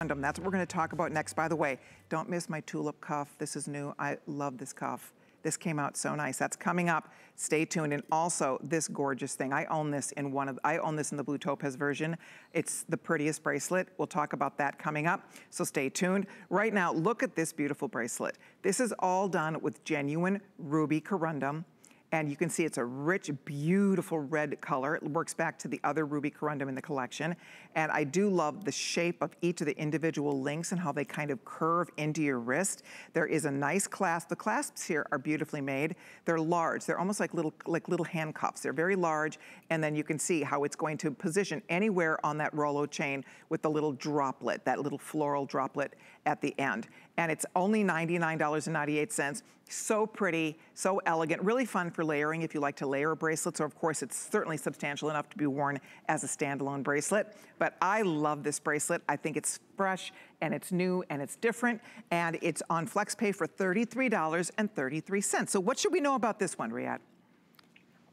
That's what we're going to talk about next. By the way, don't miss my tulip cuff. This is new. I love this cuff. This came out so nice. That's coming up. Stay tuned. And also this gorgeous thing. I own this in one of, I own this in the blue topaz version. It's the prettiest bracelet. We'll talk about that coming up. So stay tuned. Right now, look at this beautiful bracelet. This is all done with genuine ruby corundum. And you can see it's a rich, beautiful red color. It works back to the other ruby corundum in the collection. And I do love the shape of each of the individual links and how they kind of curve into your wrist. There is a nice clasp. The clasps here are beautifully made. They're large. They're almost like little, like little handcuffs. They're very large. And then you can see how it's going to position anywhere on that Rolo chain with the little droplet, that little floral droplet at the end. And it's only $99.98 so pretty, so elegant, really fun for layering if you like to layer bracelets, or of course it's certainly substantial enough to be worn as a standalone bracelet. But I love this bracelet. I think it's fresh and it's new and it's different and it's on FlexPay for $33.33. So what should we know about this one, Riyadh?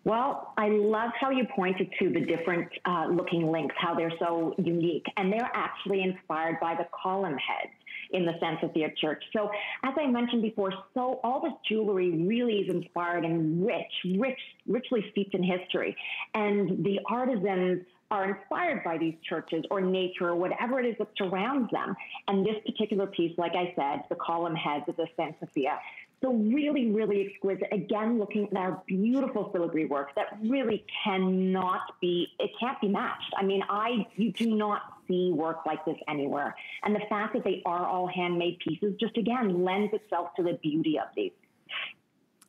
Well, I love how you pointed to the different uh, looking links, how they're so unique. And they're actually inspired by the column heads in the Sensethea Church. So as I mentioned before, so all this jewelry really is inspired and rich, rich, richly steeped in history. And the artisans are inspired by these churches or nature or whatever it is that surrounds them. And this particular piece, like I said, the column heads of the Sophia. So really, really exquisite. Again, looking at our beautiful filigree work that really cannot be, it can't be matched. I mean, I, you do not see work like this anywhere. And the fact that they are all handmade pieces just again lends itself to the beauty of these.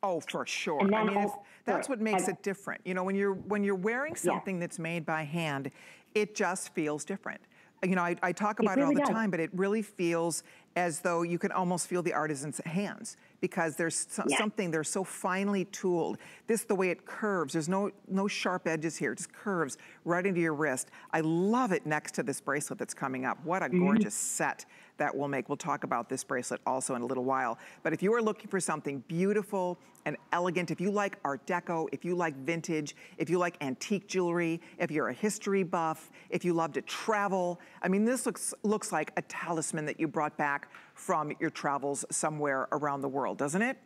Oh, for sure. I mean, oh, that's what makes I, it different. You know, when you're when you're wearing something yeah. that's made by hand, it just feels different. You know, I, I talk about it, really it all the does. time, but it really feels as though you can almost feel the artisan's hands because there's so yeah. something, they're so finely tooled. This, the way it curves, there's no, no sharp edges here, it just curves right into your wrist. I love it next to this bracelet that's coming up. What a mm-hmm. gorgeous mm -hmm. set that we'll make. We'll talk about this bracelet also in a little while. But if you are looking for something beautiful and elegant, if you like Art Deco, if you like vintage, if you like antique jewelry, if you're a history buff, if you love to travel, I mean, this looks, looks like a talisman that you brought back from your travels somewhere around the world, doesn't it?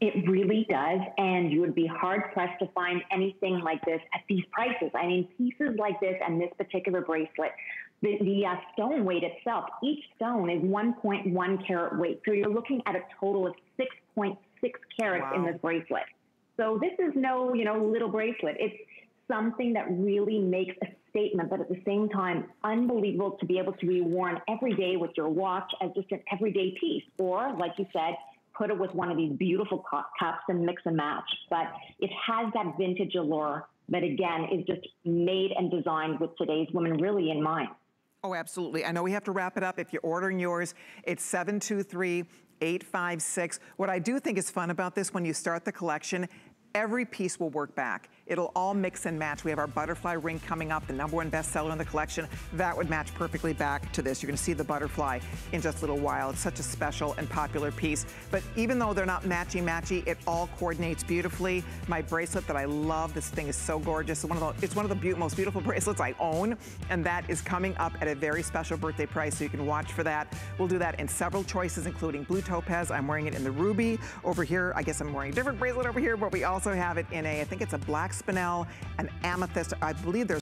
It really does, and you would be hard pressed to find anything like this at these prices. I mean, pieces like this and this particular bracelet, the, the uh, stone weight itself, each stone is 1.1 carat weight. So you're looking at a total of 6.6 carats wow. in this bracelet. So this is no, you know, little bracelet. It's something that really makes a statement, but at the same time, unbelievable to be able to be worn every day with your watch as just an everyday piece. Or, like you said, put it with one of these beautiful cups and mix and match. But it has that vintage allure that, again, is just made and designed with today's women really in mind. Oh, absolutely. I know we have to wrap it up. If you're ordering yours, it's 723 856. What I do think is fun about this when you start the collection, every piece will work back. It'll all mix and match. We have our butterfly ring coming up, the number one bestseller in the collection. That would match perfectly back to this. You're gonna see the butterfly in just a little while. It's such a special and popular piece. But even though they're not matchy-matchy, it all coordinates beautifully. My bracelet that I love, this thing is so gorgeous. It's one of the, it's one of the be most beautiful bracelets I own, and that is coming up at a very special birthday price, so you can watch for that. We'll do that in several choices, including blue topaz. I'm wearing it in the ruby. Over here, I guess I'm wearing a different bracelet over here, but we also also have it in a, I think it's a black spinel, an amethyst. I believe there's